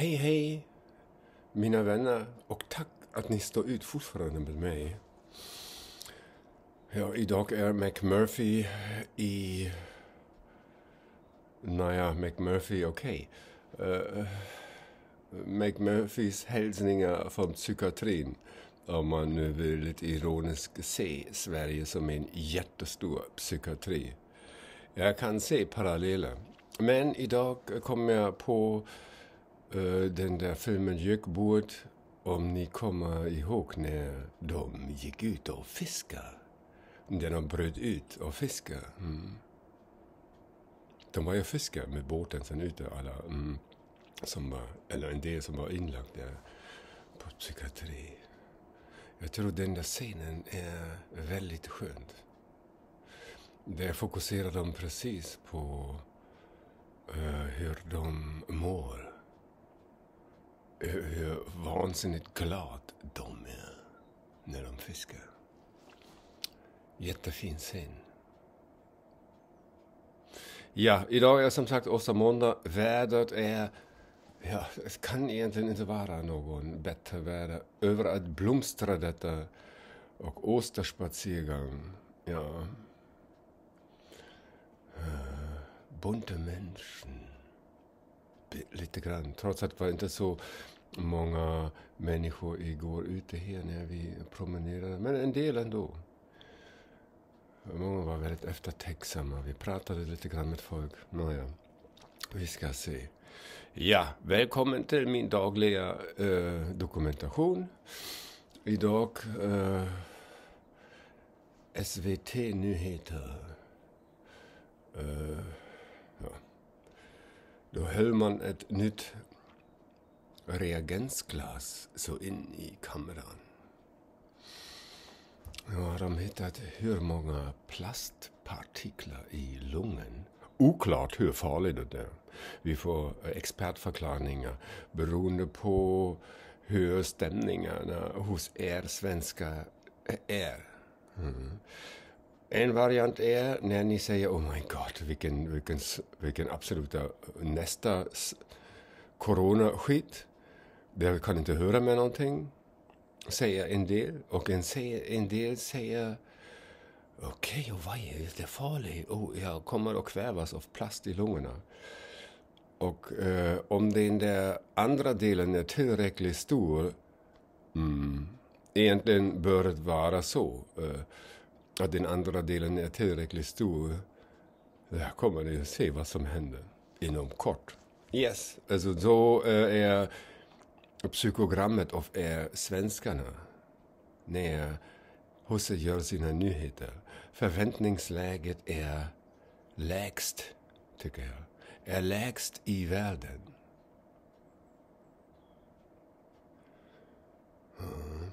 Hej, hej, mina vänner. Och tack att ni står ut fortfarande med mig. Ja, idag är McMurphy i... Naja, McMurphy okej. Okay. Uh, eh, McMurphys hälsningar från psykiatrin. Om man nu vill lite ironiskt se Sverige som en jättestor psykiatri. Jag kan se paralleller. Men idag kommer jag på Eh, den där filmen Gökbåt, om ni kommer ihåg när de gick ut och fiskade. När de bröt ut och fiskade. Mm. De var ju fiskare med båten sen ute, alla mm, som var, eller en del som var inlagd där på psykiatri. Jag tror den där scenen är väldigt skön. Där fokuserar de precis på uh, hur de mår hur vansinnigt glad de är när de fiskar. Jättefin scen. Ja, idag är som sagt också måndag. Vädret är... Ja, det kan egentligen inte vara någon bättre väder. Överallt blomstrar detta. Och åsterspaziergang. Ja. Eh, Bunte Menschen lite grann, trots att det var inte så många människor igår ute här när vi promenerade, men en del ändå. Många var väldigt eftertänksamma. Vi pratade lite grann med folk. Nåja, vi ska se. Ja, välkommen till min dagliga eh, dokumentation. Idag eh, SVT Nyheter. Eh, då höll man ett nytt reagensglas så in i kameran. Nu har de hittat hur många plastpartiklar i lungen. Oklart hur farligt det är. Vi får expertförklaringar beroende på hur stämningarna hos er svenskar är. Mm. En variant är när ni säger oh my god vilken, vilken, vilken absoluta nästa coronaskit. skit Jag kan inte höra med någonting, säger en del. Och en, en del säger okej, okay, och vad är jättefarligt. Oh, jag kommer att kvävas av plast i lungorna. Och eh, om den där andra delen är tillräckligt stor, mm, egentligen bör det vara så. Eh, att den andra delen är tillräckligt stor. Där kommer ni att se vad som händer inom kort. Yes, alltså då eh, är psykogrammet av er eh, svenskarna. När Husse gör sina nyheter. Förväntningsläget är lägst, tycker jag. Är lägst i världen. Mm.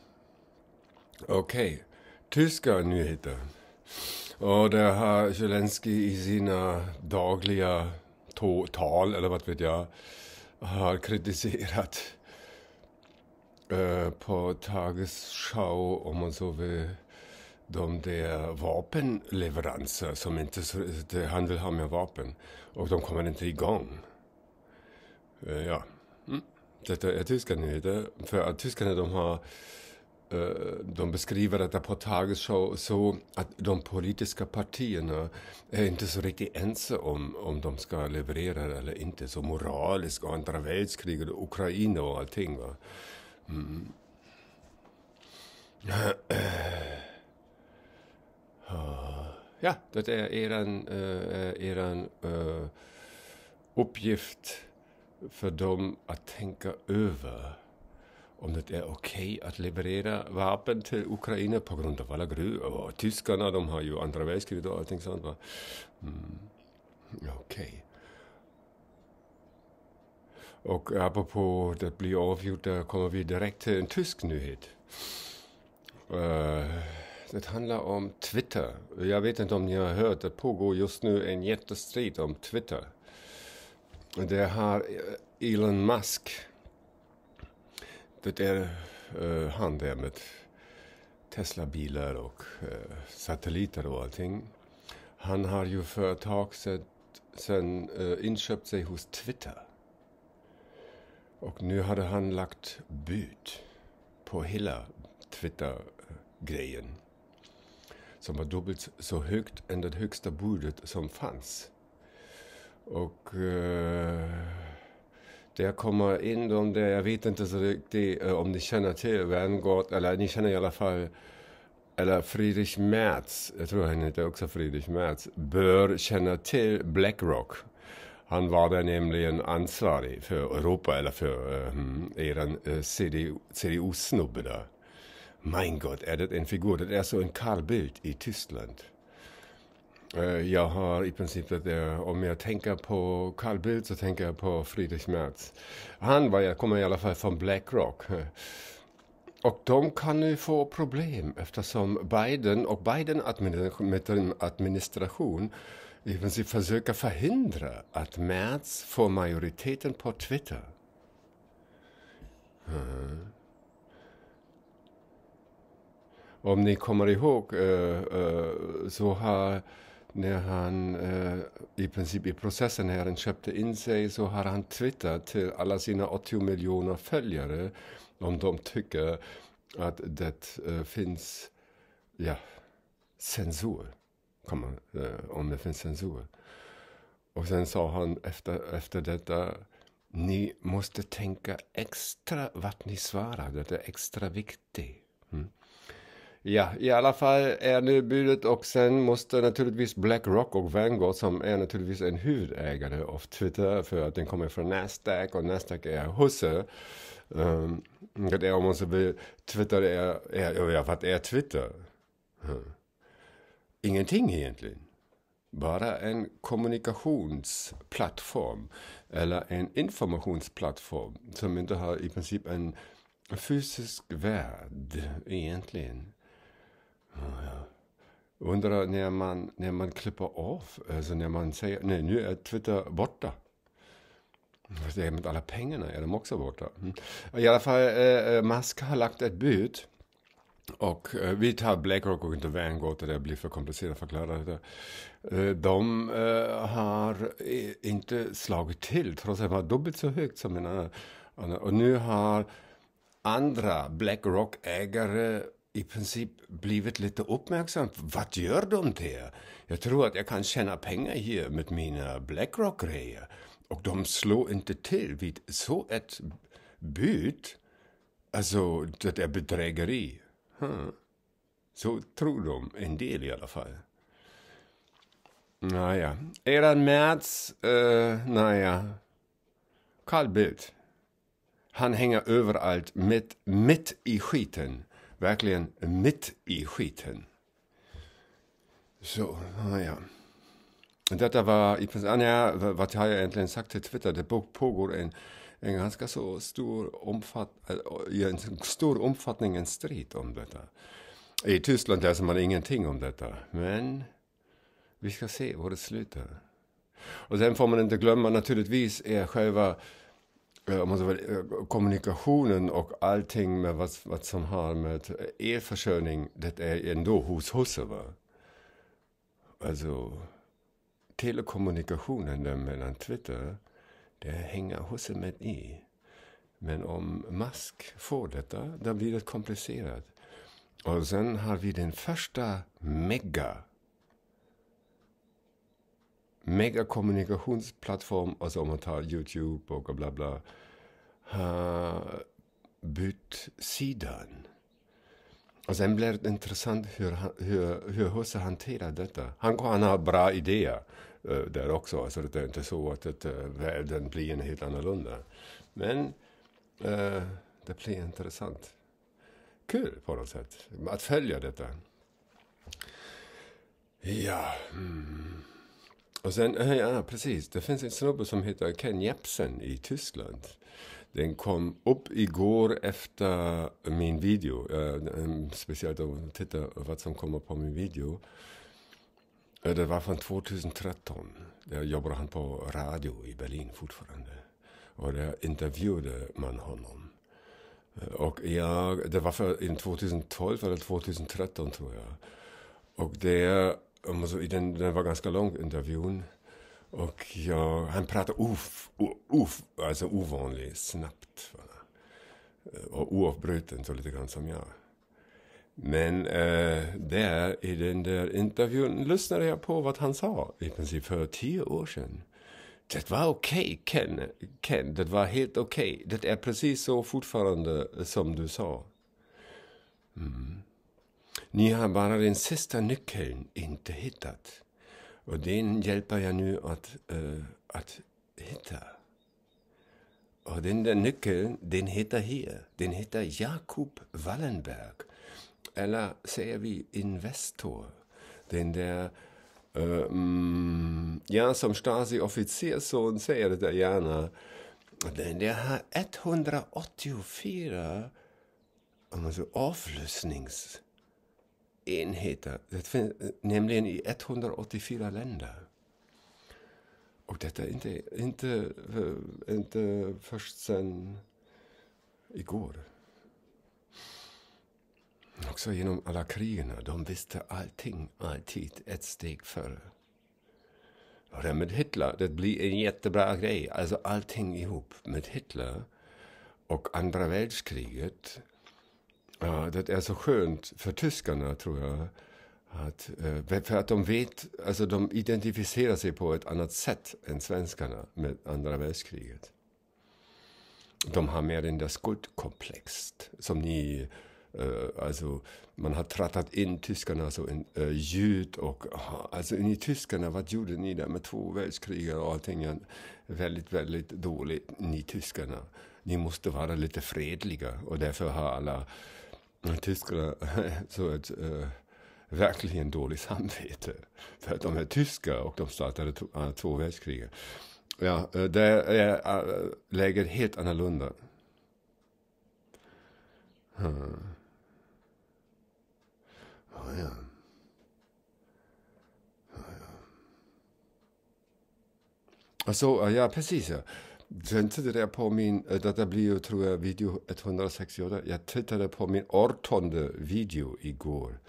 Okej. Okay tyska nyheter. Och där har Zelensky i sina dagliga tal, eller vad vet jag, har kritiserat äh, på Tagesschau, om man så vill, de där vapenleveranser som inte... Det handel har med vapen och de kommer inte igång. Eh, ja. Mm. Detta är tyska nyheter, för att tyskarna de har Eh, de beskriver detta på Tagesschau så att de politiska partierna är inte så riktigt ense om, om de ska leverera eller inte. Så moraliskt andra världskriget Ukraina och allting. Va? Mm. Ah. Ja, det är eran, äh, eran eh, uppgift för dem att tänka över om det är okej okay att leverera vapen till Ukraina på grund av alla gruvor. Och tyskarna, de har ju andra världskriget och allting sånt. Mm. Okej. Okay. Och apropå det blir avgjort, där kommer vi direkt till en tysk nyhet. Uh, det handlar om Twitter. Jag vet inte om ni har hört, det pågår just nu en jättestrid om Twitter. Det har Elon Musk det är eh, handämnet. Tesla-bilar och eh, satelliter och allting. Han har ju för ett tag sedan eh, inköpt sig hos Twitter. Och nu hade han lagt bud på hela Twitter-grejen. Som var dubbelt så högt än det högsta budet som fanns. Och... Eh, där kommer in de där, jag vet inte så riktigt eh, om ni känner till Werngård, eller ni känner i alla fall, eller Friedrich Merz, jag tror han heter också Friedrich Merz, bör känna till Blackrock. Han var där nämligen ansvarig för Europa, eller för um, eran uh, eh, CDU-snubbe där. Mein Gott, är det en figur? Det är så en Carl Bildt i Tyskland. Eh, jag har i princip att det, eh, om jag tänker på Carl Bildt så tänker jag på Friedrich Merz. Han var, kommer i alla fall från Blackrock. Eh, och de kan ju få problem eftersom Biden och Biden-administration i princip försöker förhindra att Merz får majoriteten på Twitter. Mm. Om ni kommer ihåg uh, uh, så har när han eh, i princip i processen här han köpte in sig så har han twittrat till alla sina 80 miljoner följare om de tycker att det eh, finns ja, censur. Man, eh, om det finns censur. Och sen sa han efter, efter detta ni måste tänka extra vad ni svarar, det är extra viktigt. Mm. Ja, i alla fall är nu budet och sen måste naturligtvis Blackrock och Vanguard som är naturligtvis en huvudägare av Twitter för att den kommer från Nasdaq och Nasdaq är husse. Um, ehm, det är om man så vill, Twitter är, är ja, vad är Twitter? Hmm. Ingenting egentligen. Bara en kommunikationsplattform eller en informationsplattform som inte har i princip en fysisk värld egentligen ja. Undrar när man, när man klipper av, alltså när man säger nej nu är Twitter borta. Vad är med alla pengarna? Är de också borta? Mm. I alla fall, eh, eh Musk har lagt ett bud. Och eh, vi tar Blackrock och inte Vanguard, det blir för komplicerat att förklara. Det. Eh, de eh, har inte slagit till, trots att de var dubbelt så högt som en annan. Och nu har andra Blackrock-ägare i princip blivit lite uppmärksam. Vad gör de där? Jag tror att jag kan tjäna pengar här med mina Blackrock-grejer. Och de slår inte till vid så ett bud. Alltså, det är bedrägeri. Hmm. Så tror de, en del i alla fall. Naja, Eran Merz, eh, naja, Carl Bildt. Han hänger överallt mitt, mitt i skiten verkligen mitt i skiten. Så, ah, ja. Detta var ja, vad har jag egentligen sagt till Twitter, det pågår en, en ganska så stor omfattning, eh, en stor omfattning, en strid om detta. I Tyskland läser man ingenting om detta, men vi ska se var det slutar. Och sen får man inte glömma, naturligtvis är själva Eh, eh, kommunikationen och allting med vad, vad som har med elförsörjning, det är ändå hos Husse. Va? Alltså, telekommunikationen där mellan Twitter, det hänger Husse med i. Men om Musk får detta, då blir det komplicerat. Och sen har vi den första mega megakommunikationsplattform, alltså om man tar Youtube och bla bla, har bytt sidan. Och sen blir det intressant hur, hur, hur Husse hanterar detta. Han, han har bra idéer uh, där också, alltså det är inte så att uh, världen blir en helt annorlunda. Men uh, det blir intressant. Kul på något sätt, att följa detta. Ja. Mm. Och sen, eh, ja precis, det finns en snubbe som heter Ken Jepsen i Tyskland. Den kom upp igår efter min video. Äh, speciellt om du tittar vad som kommer på min video. Eh, det var från 2013. Där jobbade han på radio i Berlin fortfarande. Och där intervjuade man honom. Och jag, det var för 2012 eller 2013 tror jag. Och det Alltså, den, den var ganska lång, intervjun. Och jag, han pratade of, of, alltså ovanligt snabbt. Eh, och oavbruten, så lite grann som jag. Men eh, där i den där intervjun lyssnade jag på vad han sa i princip för tio år sedan. Det var okej, okay, Ken, Ken. Det var helt okej. Okay. Det är precis så fortfarande som du sa. Mm. Ni har bara den sista nyckeln inte hittat. Och den hjälper jag nu att, äh, att hitta. Och den där nyckeln, den heter här. Den heter Jakob Wallenberg. Eller säger vi Investor. Den där ähm, ja, som Stasi-officersson säger det gärna. Den där har 184 alltså, avlyssnings enheter. Det finns nämligen i 184 länder. Och detta är inte, inte, inte först sedan igår. Också genom alla krigen. De visste allting alltid ett steg före. Och det med Hitler, det blir en jättebra grej. Alltså allting ihop med Hitler och andra världskriget Ja, det är så skönt för tyskarna tror jag. Att, eh, för att de vet, alltså de identifierar sig på ett annat sätt än svenskarna med andra världskriget. De har mer den där skuldkomplexet som ni eh, alltså, man har trattat in tyskarna så en uh, eh, ljud och alltså ni tyskarna, vad gjorde ni där med två världskrig och allting? Väldigt, väldigt dåligt, ni tyskarna. Ni måste vara lite fredliga och därför har alla tyskarna så ett äh, verkligen dåligt samvete. För att de är tyskar och de startade äh, två världskrig. Ja, äh, eh, där är äh, läget helt annorlunda. Hmm. Oh, ja. Alltså, ja precis ja. Sen jag på min, detta blir ju tror jag video 168. Jag tittade på min artonde video igår.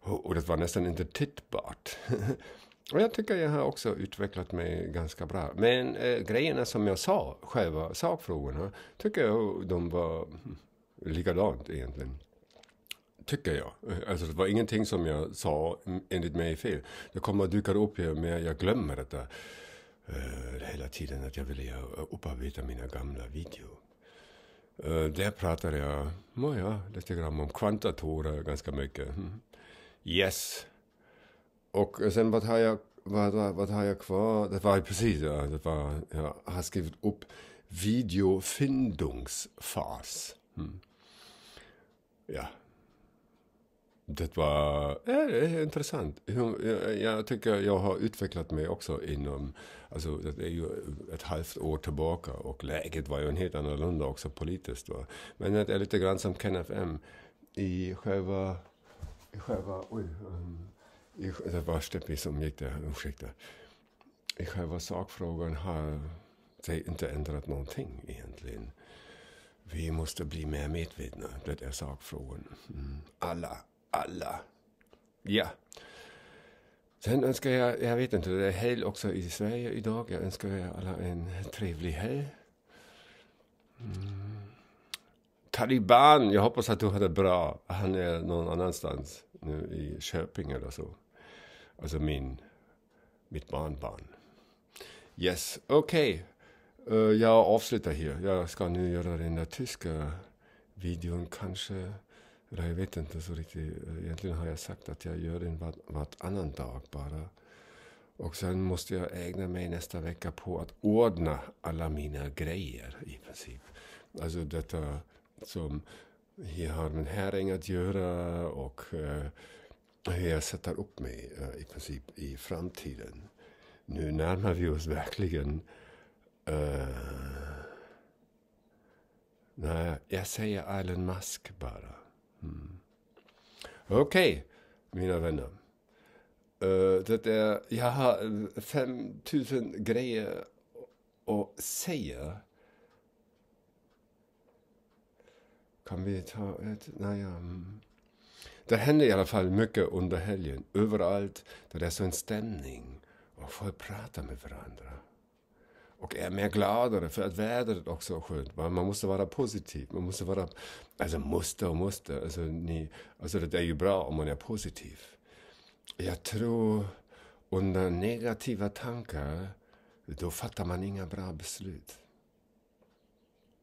Och det var nästan inte tittbart. Och jag tycker jag har också utvecklat mig ganska bra. Men eh, øh, grejerna som jag sa, själva sakfrågorna, tycker jag de var likadant egentligen. Tycker jag. Alltså det var ingenting som jag sa enligt mig fel. Det kommer att dyka upp här, men jag glömmer detta eh, hela tiden att jag ville upparbeta mina gamla videor. Eh, där pratade jag ja, lite grann om kvantdatorer ganska mycket. Hm. Yes. Och sen vad har jag, vad, vad, vad har jag kvar? Det var precis, ja, det var, jag har skrivit upp videofindungsfas. Mm. Hm. Ja, det var eh, eh intressant. Jag, tycker jag har utvecklat mig också inom, alltså det är ju ett halvt år tillbaka och läget var ju en helt annorlunda också politiskt. Va? Men det är lite grann som KNFM i själva, i själva, oj, um, i, det var Steppi som gick där, ursäkta. I själva sakfrågan har det inte ändrat någonting egentligen. Vi måste bli mer medvetna, det är sakfrågan. Mm. Alla alla. Ja. Sen önskar jag, jag vet inte, det är helg också i Sverige idag. Jag önskar er alla en trevlig helg. Mm. Taliban, jag hoppas att du har det bra. Han är någon annanstans nu i Köping eller så. Alltså min, mitt barnbarn. Yes, okej. Okay. Uh, eh, jag avslutar här. Jag ska nu göra den där tyska videon kanske. Eller jag vet inte så riktigt. Eh, egentligen har jag sagt att jag gör den vart, vartannan dag bara. Och sen måste jag ägna mig nästa vecka på att ordna alla mina grejer i princip. Alltså detta som jag har med häring att göra och eh, hur jag sätter upp mig eh, i princip i framtiden. Nu närmar vi oss verkligen... Eh, nej, jag säger Elon Musk bara. Hm. Mm. Okay, mina vänner. Uh, det är, jag har 5000 eh, grejer att säga. Kan vi ta ett? Naja. Mm. Det händer i alla fall mycket under helgen. Överallt. där Det är så en stämning. Och folk pratar med varandra och är mer gladare för att vädret också är skönt. Man, måste vara positiv. Man måste vara, alltså måste och måste. Alltså, ni, alltså det är ju bra om man är positiv. Jag tror under negativa tankar, då fattar man inga bra beslut.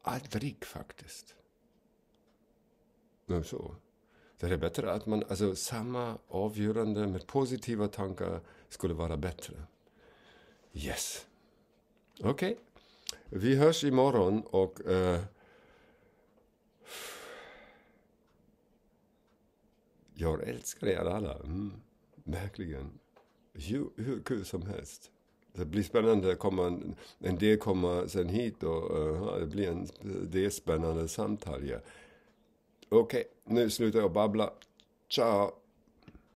Aldrig faktiskt. Men så. Det är bättre att man, alltså samma avgörande med positiva tankar skulle vara bättre. Yes. Okej. Okay. Vi hörs imorgon och... Uh, jag älskar er alla. Mm, verkligen. Hur, hur kul som helst. Det blir spännande. Komma, en del kommer sen hit och uh, det blir en, del spännande samtal. Ja. Okej, okay, nu slutar jag babbla. Ciao!